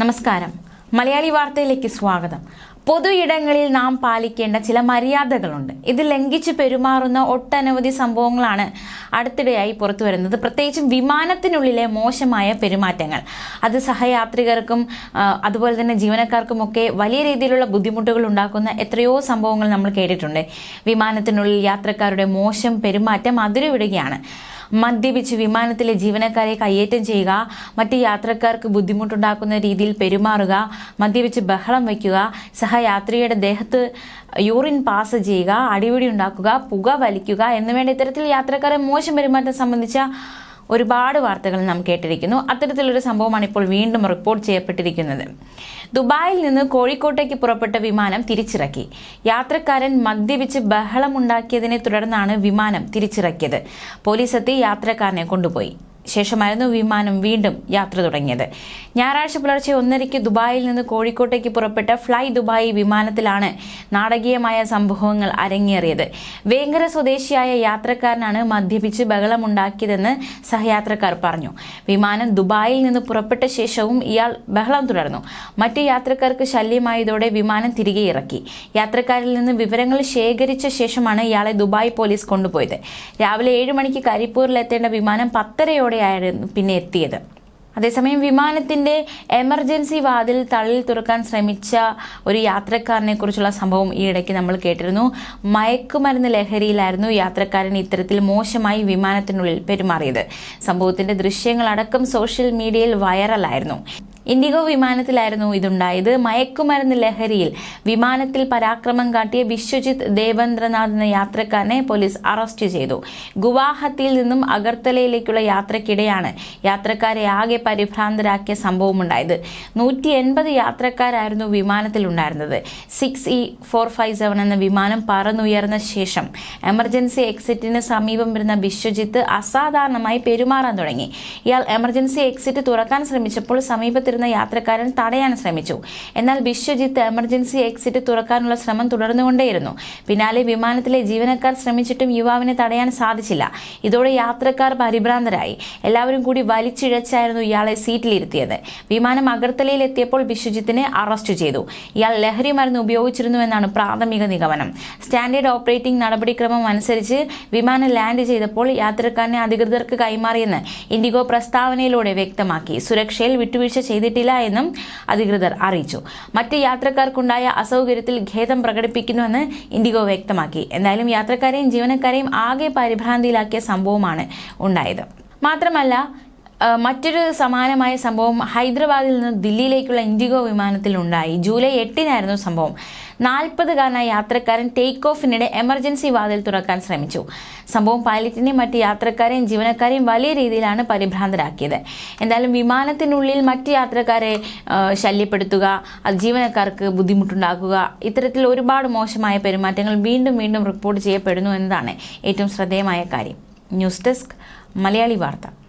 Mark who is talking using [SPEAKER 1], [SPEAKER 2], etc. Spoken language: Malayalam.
[SPEAKER 1] നമസ്കാരം മലയാളി വാർത്തയിലേക്ക് സ്വാഗതം പൊതു ഇടങ്ങളിൽ നാം പാലിക്കേണ്ട ചില മര്യാദകളുണ്ട് ഇത് ലംഘിച്ച് പെരുമാറുന്ന ഒട്ടനവധി സംഭവങ്ങളാണ് അടുത്തിടെയായി പുറത്തു വരുന്നത് പ്രത്യേകിച്ചും വിമാനത്തിനുള്ളിലെ മോശമായ പെരുമാറ്റങ്ങൾ അത് സഹയാത്രികർക്കും അതുപോലെ തന്നെ ജീവനക്കാർക്കുമൊക്കെ വലിയ രീതിയിലുള്ള ബുദ്ധിമുട്ടുകൾ ഉണ്ടാക്കുന്ന എത്രയോ സംഭവങ്ങൾ നമ്മൾ കേട്ടിട്ടുണ്ട് വിമാനത്തിനുള്ളിൽ യാത്രക്കാരുടെ മോശം പെരുമാറ്റം അതിരുവിടുകയാണ് മദ്യപിച്ച് വിമാനത്തിലെ ജീവനക്കാരെ കയ്യേറ്റം ചെയ്യുക മറ്റ് യാത്രക്കാർക്ക് ബുദ്ധിമുട്ടുണ്ടാക്കുന്ന രീതിയിൽ പെരുമാറുക മദ്യപിച്ച് ബഹളം വയ്ക്കുക സഹയാത്രിയുടെ ദേഹത്ത് യൂറിൻ പാസ് ചെയ്യുക അടിപിടി ഉണ്ടാക്കുക പുക വലിക്കുക എന്നുവേണ്ട ഇത്തരത്തിൽ യാത്രക്കാരെ മോശം പെരുമാറ്റം സംബന്ധിച്ച ഒരുപാട് വാർത്തകൾ നാം കേട്ടിരിക്കുന്നു അത്തരത്തിലൊരു സംഭവമാണ് ഇപ്പോൾ വീണ്ടും റിപ്പോർട്ട് ചെയ്യപ്പെട്ടിരിക്കുന്നത് ദുബായിൽ നിന്ന് കോഴിക്കോട്ടേക്ക് പുറപ്പെട്ട വിമാനം തിരിച്ചിറക്കി യാത്രക്കാരൻ മദ്യപിച്ച് ബഹളമുണ്ടാക്കിയതിനെ തുടർന്നാണ് വിമാനം തിരിച്ചിറക്കിയത് എത്തി യാത്രക്കാരനെ കൊണ്ടുപോയി ശേഷമായിരുന്നു വിമാനം വീണ്ടും യാത്ര തുടങ്ങിയത് ഞായറാഴ്ച പുലർച്ചെ ഒന്നരയ്ക്ക് ദുബായിൽ നിന്ന് കോഴിക്കോട്ടേക്ക് പുറപ്പെട്ട ഫ്ലൈ ദുബായ് വിമാനത്തിലാണ് നാടകീയമായ സംഭവങ്ങൾ അരങ്ങേറിയത് വേങ്കര സ്വദേശിയായ യാത്രക്കാരനാണ് മദ്യപിച്ച് ബഹളമുണ്ടാക്കിയതെന്ന് സഹയാത്രക്കാർ പറഞ്ഞു വിമാനം ദുബായിൽ നിന്ന് പുറപ്പെട്ട ശേഷവും ഇയാൾ ബഹളം തുടർന്നു മറ്റ് യാത്രക്കാർക്ക് ശല്യമായതോടെ വിമാനം തിരികെ ഇറക്കി യാത്രക്കാരിൽ നിന്ന് വിവരങ്ങൾ ശേഖരിച്ച ശേഷമാണ് ഇയാളെ ദുബായ് പോലീസ് കൊണ്ടുപോയത് രാവിലെ ഏഴ് മണിക്ക് കരിപ്പൂരിലെത്തേണ്ട വിമാനം പത്തരയോടെ ഇതോടെയായിരുന്നു പിന്നെ എത്തിയത് അതേസമയം വിമാനത്തിന്റെ എമർജൻസി വാതിൽ തള്ളിൽ തുറക്കാൻ ശ്രമിച്ച ഒരു യാത്രക്കാരനെ കുറിച്ചുള്ള സംഭവം ഇടയ്ക്ക് നമ്മൾ കേട്ടിരുന്നു മയക്കുമരുന്ന് ലഹരിയിലായിരുന്നു യാത്രക്കാരൻ ഇത്തരത്തിൽ മോശമായി വിമാനത്തിനുള്ളിൽ പെരുമാറിയത് സംഭവത്തിന്റെ ദൃശ്യങ്ങളടക്കം സോഷ്യൽ മീഡിയയിൽ വൈറലായിരുന്നു ഇൻഡിഗോ വിമാനത്തിലായിരുന്നു ഇതുണ്ടായത് മയക്കുമരുന്ന് ലഹരിയിൽ വിമാനത്തിൽ പരാക്രമം കാട്ടിയ വിശ്വജിത്ത് ദേവേന്ദ്രനാഥ് എന്ന യാത്രക്കാരനെ പോലീസ് അറസ്റ്റ് ചെയ്തു ഗുവാഹത്തിയിൽ നിന്നും അഗർത്തലയിലേക്കുള്ള യാത്രക്കിടെയാണ് യാത്രക്കാരെ ആകെ പരിഭ്രാന്തരാക്കിയ ഉണ്ടായത് നൂറ്റി എൺപത് യാത്രക്കാരായിരുന്നു വിമാനത്തിലുണ്ടായിരുന്നത് six E four five seven എന്ന വിമാനം പറന്നുയർന്ന ശേഷം എമർജൻസി എക്സിറ്റിന് സമീപം വരുന്ന വിശ്വജിത്ത് അസാധാരണമായി പെരുമാറാൻ തുടങ്ങി ഇയാൾ എമർജൻസി എക്സിറ്റ് തുറക്കാൻ ശ്രമിച്ചപ്പോൾ സമീപത്ത് അടുത്തിരുന്ന യാത്രക്കാരൻ തടയാൻ ശ്രമിച്ചു എന്നാൽ ബിശ്വജിത്ത് എമർജൻസി എക്സിറ്റ് തുറക്കാനുള്ള ശ്രമം തുടർന്നുകൊണ്ടേയിരുന്നു പിന്നാലെ വിമാനത്തിലെ ജീവനക്കാർ ശ്രമിച്ചിട്ടും യുവാവിനെ തടയാൻ സാധിച്ചില്ല ഇതോടെ യാത്രക്കാർ പരിഭ്രാന്തരായി എല്ലാവരും കൂടി വലിച്ചിഴച്ചായിരുന്നു ഇയാളെ സീറ്റിലിരുത്തിയത് വിമാനം അഗർത്തലയിൽ എത്തിയപ്പോൾ ബിശ്വജിത്തിനെ അറസ്റ്റ് ചെയ്തു ഇയാൾ ലഹരി മരുന്ന് ഉപയോഗിച്ചിരുന്നുവെന്നാണ് പ്രാഥമിക നിഗമനം സ്റ്റാൻഡേർഡ് ഓപ്പറേറ്റിംഗ് നടപടിക്രമം അനുസരിച്ച് വിമാനം ലാൻഡ് ചെയ്തപ്പോൾ യാത്രക്കാരനെ അധികൃതർക്ക് കൈമാറിയെന്ന് ഇൻഡിഗോ പ്രസ്താവനയിലൂടെ വ്യക്തമാക്കി സുരക്ഷയിൽ വിട്ടുവീഴ്ച ചെയ്തു ചെയ്തിട്ടില്ല എന്നും അധികൃതർ അറിയിച്ചു മറ്റ് യാത്രക്കാർക്കുണ്ടായ അസൗകര്യത്തിൽ ഖേദം പ്രകടിപ്പിക്കുന്നുവെന്ന് ഇൻഡിഗോ വ്യക്തമാക്കി എന്തായാലും യാത്രക്കാരെയും ജീവനക്കാരെയും ആകെ പരിഭ്രാന്തിയിലാക്കിയ സംഭവമാണ് ഉണ്ടായത് മാത്രമല്ല മറ്റൊരു സമാനമായ സംഭവം ഹൈദരാബാദിൽ നിന്ന് ദില്ലിയിലേക്കുള്ള ഇൻഡിഗോ വിമാനത്തിലുണ്ടായി ജൂലൈ എട്ടിനായിരുന്നു സംഭവം നാൽപ്പതുകാരനായ യാത്രക്കാരൻ ടേക്ക് ഓഫിനിടെ എമർജൻസി വാതിൽ തുറക്കാൻ ശ്രമിച്ചു സംഭവം പൈലറ്റിനെയും മറ്റ് യാത്രക്കാരെയും ജീവനക്കാരെയും വലിയ രീതിയിലാണ് പരിഭ്രാന്തരാക്കിയത് എന്തായാലും വിമാനത്തിനുള്ളിൽ മറ്റ് യാത്രക്കാരെ ശല്യപ്പെടുത്തുക അത് ജീവനക്കാർക്ക് ബുദ്ധിമുട്ടുണ്ടാക്കുക ഇത്തരത്തിൽ ഒരുപാട് മോശമായ പെരുമാറ്റങ്ങൾ വീണ്ടും വീണ്ടും റിപ്പോർട്ട് ചെയ്യപ്പെടുന്നു എന്നതാണ് ഏറ്റവും ശ്രദ്ധേയമായ കാര്യം ന്യൂസ് ഡെസ്ക് മലയാളി വാർത്ത